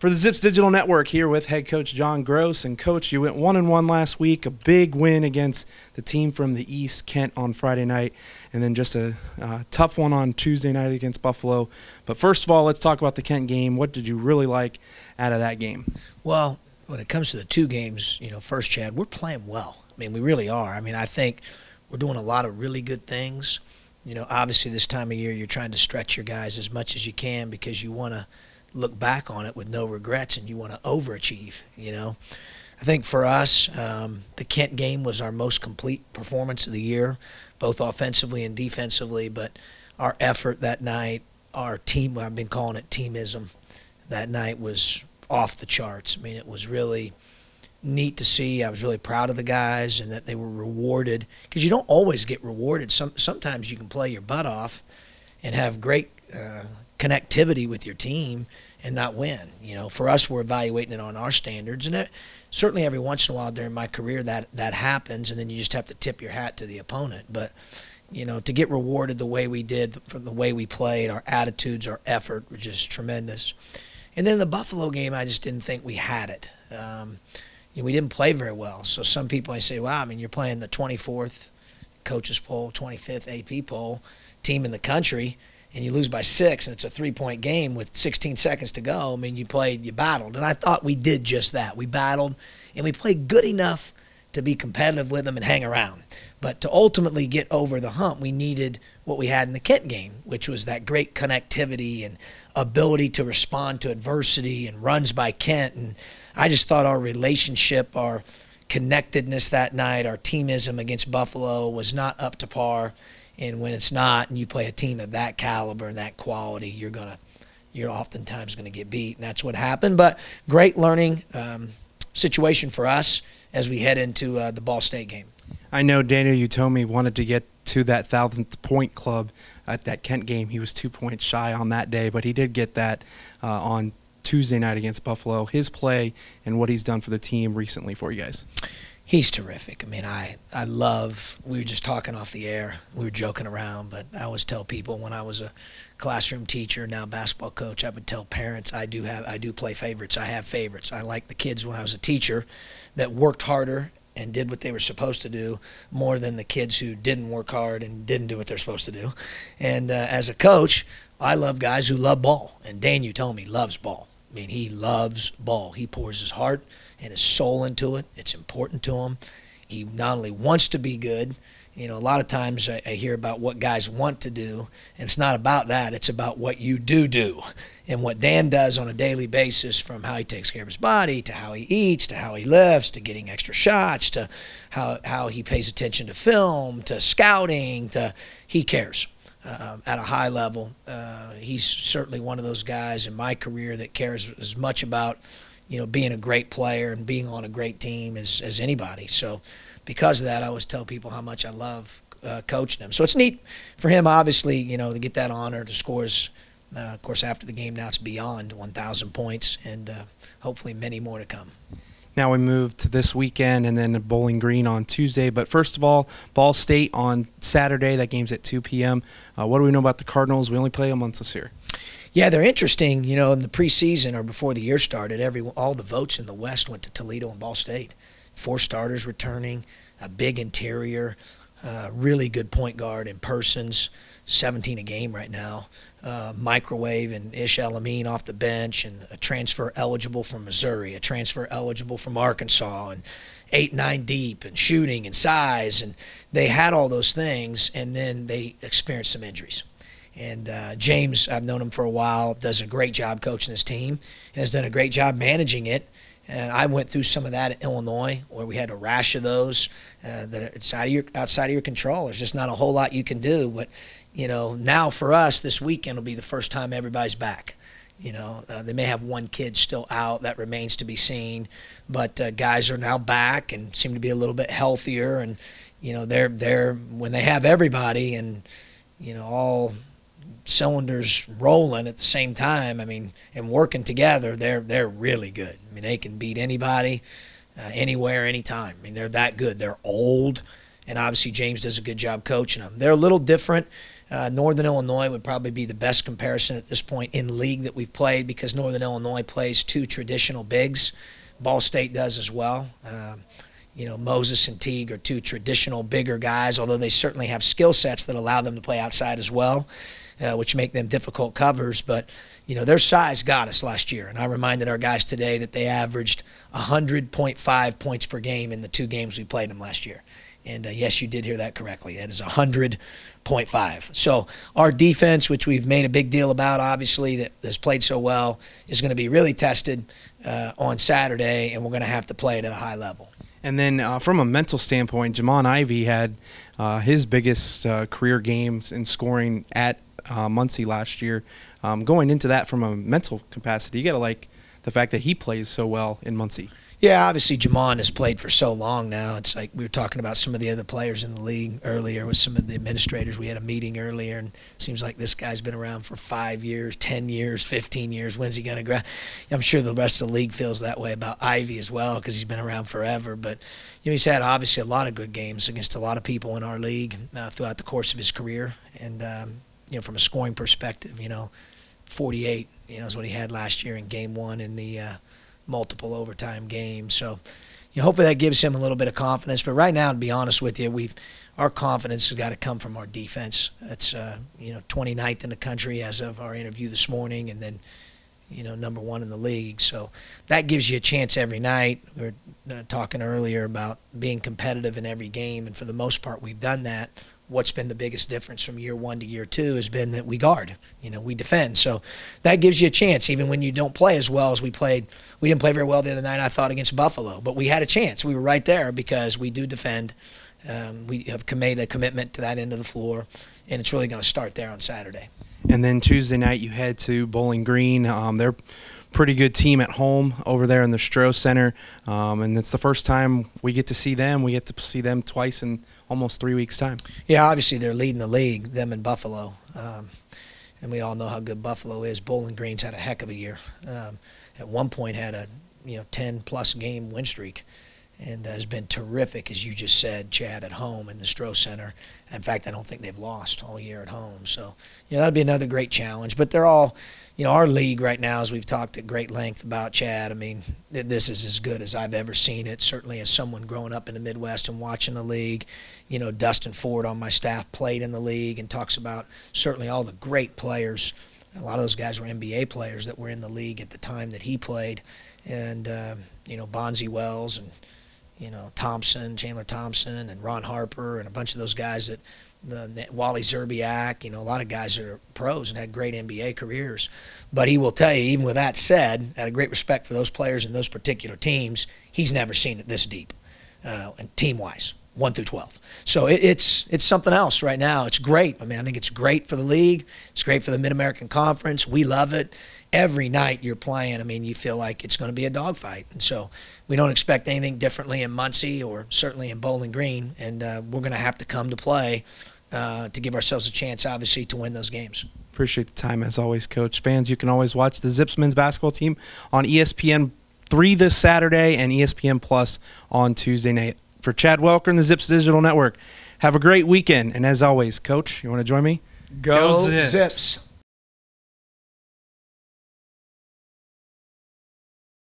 for the Zips Digital Network here with head coach John Gross. And coach, you went one and one last week, a big win against the team from the East, Kent, on Friday night, and then just a uh, tough one on Tuesday night against Buffalo. But first of all, let's talk about the Kent game. What did you really like out of that game? Well, when it comes to the two games, you know, first Chad, we're playing well. I mean, we really are. I mean, I think we're doing a lot of really good things. You know, obviously this time of year you're trying to stretch your guys as much as you can because you want to look back on it with no regrets and you want to overachieve, you know. I think for us, um, the Kent game was our most complete performance of the year, both offensively and defensively. But our effort that night, our team, I've been calling it teamism, that night was off the charts. I mean, it was really neat to see. I was really proud of the guys and that they were rewarded because you don't always get rewarded. Some, sometimes you can play your butt off and have great uh, connectivity with your team and not win. You know, for us, we're evaluating it on our standards, and it, certainly every once in a while during my career that that happens, and then you just have to tip your hat to the opponent. But you know, to get rewarded the way we did, from the way we played, our attitudes, our effort were just tremendous. And then the Buffalo game, I just didn't think we had it. Um, you know, we didn't play very well. So some people I say, wow, I mean, you're playing the 24th coaches poll, 25th AP poll, team in the country and you lose by six and it's a three point game with 16 seconds to go, I mean, you played, you battled. And I thought we did just that. We battled and we played good enough to be competitive with them and hang around. But to ultimately get over the hump, we needed what we had in the Kent game, which was that great connectivity and ability to respond to adversity and runs by Kent. And I just thought our relationship, our connectedness that night, our teamism against Buffalo was not up to par. And when it's not, and you play a team of that caliber and that quality, you're gonna, you're oftentimes gonna get beat, and that's what happened. But great learning um, situation for us as we head into uh, the Ball State game. I know Daniel Utomi wanted to get to that thousandth point club at that Kent game. He was two points shy on that day, but he did get that uh, on Tuesday night against Buffalo, his play and what he's done for the team recently for you guys? He's terrific. I mean, I, I love, we were just talking off the air. We were joking around, but I always tell people when I was a classroom teacher, now basketball coach, I would tell parents I do have, I do play favorites. I have favorites. I like the kids when I was a teacher that worked harder and did what they were supposed to do more than the kids who didn't work hard and didn't do what they're supposed to do. And uh, as a coach, I love guys who love ball. And Dan, you told me, loves ball. I mean, he loves ball. He pours his heart and his soul into it. It's important to him. He not only wants to be good, you know, a lot of times I, I, hear about what guys want to do, and it's not about that. It's about what you do do. And what Dan does on a daily basis from how he takes care of his body to how he eats to how he lifts to getting extra shots to how, how he pays attention to film to scouting to he cares uh, at a high level. Uh, he's certainly one of those guys in my career that cares as much about, you know, being a great player and being on a great team as, as anybody. So because of that, I always tell people how much I love uh, coaching him. So it's neat for him, obviously, you know, to get that honor to scores. Uh, of course, after the game now, it's beyond 1,000 points, and uh, hopefully many more to come. Now we move to this weekend and then Bowling Green on Tuesday. But first of all, Ball State on Saturday. That game's at 2 p.m. Uh, what do we know about the Cardinals? We only play them once this year. Yeah, they're interesting. You know, in the preseason or before the year started, every all the votes in the West went to Toledo and Ball State. Four starters returning, a big interior. Uh, really good point guard in persons, 17 a game right now. Uh, microwave and Ish Alameen off the bench, and a transfer eligible from Missouri, a transfer eligible from Arkansas, and eight, nine deep, and shooting and size. And they had all those things, and then they experienced some injuries. And uh, James, I've known him for a while, does a great job coaching his team, has done a great job managing it. And I went through some of that in Illinois where we had a rash of those uh, that it's out of your, outside of your control. There's just not a whole lot you can do. But, you know, now for us, this weekend will be the first time everybody's back. You know, uh, they may have one kid still out. That remains to be seen. But uh, guys are now back and seem to be a little bit healthier. And, you know, they're, they're, when they have everybody and, you know, all cylinders rolling at the same time, I mean, and working together, they're they're really good. I mean, they can beat anybody, uh, anywhere, anytime. I mean, they're that good. They're old, and obviously James does a good job coaching them. They're a little different. Uh, Northern Illinois would probably be the best comparison at this point in league that we've played because Northern Illinois plays two traditional bigs. Ball State does as well. Um, you know, Moses and Teague are two traditional bigger guys, although they certainly have skill sets that allow them to play outside as well uh, which make them difficult covers. But you know their size got us last year, and I reminded our guys today that they averaged 100.5 points per game in the two games we played them last year. And uh, yes, you did hear that correctly. That is 100.5. So our defense, which we've made a big deal about, obviously, that has played so well, is going to be really tested uh, on Saturday, and we're going to have to play it at a high level. And then uh, from a mental standpoint, Jamon Ivy had uh, his biggest uh, career games in scoring at uh, Muncie last year. Um, going into that from a mental capacity, you got to like the fact that he plays so well in Muncie. Yeah, obviously Jamon has played for so long now. It's like we were talking about some of the other players in the league earlier with some of the administrators. We had a meeting earlier, and seems like this guy's been around for five years, ten years, fifteen years. When's he gonna grab? I'm sure the rest of the league feels that way about Ivy as well because he's been around forever. But you know, he's had obviously a lot of good games against a lot of people in our league uh, throughout the course of his career, and um, you know, from a scoring perspective, you know, 48, you know, is what he had last year in game one in the uh, multiple overtime game. So, you know, hopefully that gives him a little bit of confidence. But right now, to be honest with you, we've our confidence has got to come from our defense. That's uh, you know 29th in the country as of our interview this morning, and then you know number one in the league. So that gives you a chance every night. We are uh, talking earlier about being competitive in every game, and for the most part, we've done that what's been the biggest difference from year one to year two has been that we guard, you know, we defend. So that gives you a chance, even when you don't play as well as we played. We didn't play very well the other night, I thought, against Buffalo, but we had a chance. We were right there because we do defend. Um, we have made a commitment to that end of the floor, and it's really going to start there on Saturday. And then Tuesday night, you head to Bowling Green. Um, they're pretty good team at home over there in the Stroh Center, um, and it's the first time we get to see them. We get to see them twice in almost three weeks' time. Yeah, obviously they're leading the league, them and Buffalo. Um, and we all know how good Buffalo is. Bowling Green's had a heck of a year. Um, at one point had a you know 10 plus game win streak and uh, has been terrific, as you just said, Chad, at home in the Stroh Center. In fact, I don't think they've lost all year at home. So, you know, that'll be another great challenge. But they're all, you know, our league right now, as we've talked at great length about Chad, I mean, this is as good as I've ever seen it. Certainly, as someone growing up in the Midwest and watching the league, you know, Dustin Ford on my staff played in the league and talks about certainly all the great players. A lot of those guys were NBA players that were in the league at the time that he played. And, uh, you know, Bonzi Wells and, you know Thompson, Chandler Thompson, and Ron Harper, and a bunch of those guys that the Wally Zerbiak, you know, a lot of guys that are pros and had great NBA careers. But he will tell you, even with that said, out of great respect for those players and those particular teams, he's never seen it this deep, uh, and team wise, one through twelve. So it, it's it's something else right now. It's great. I mean, I think it's great for the league. It's great for the Mid American Conference. We love it every night you're playing, I mean, you feel like it's going to be a dogfight. And so we don't expect anything differently in Muncie or certainly in Bowling Green. And uh, we're going to have to come to play uh, to give ourselves a chance, obviously, to win those games. Appreciate the time as always, Coach. Fans, you can always watch the Zips men's basketball team on ESPN 3 this Saturday and ESPN Plus on Tuesday night. For Chad Welker and the Zips Digital Network, have a great weekend. And as always, Coach, you want to join me? Go, Go Zips. Zips.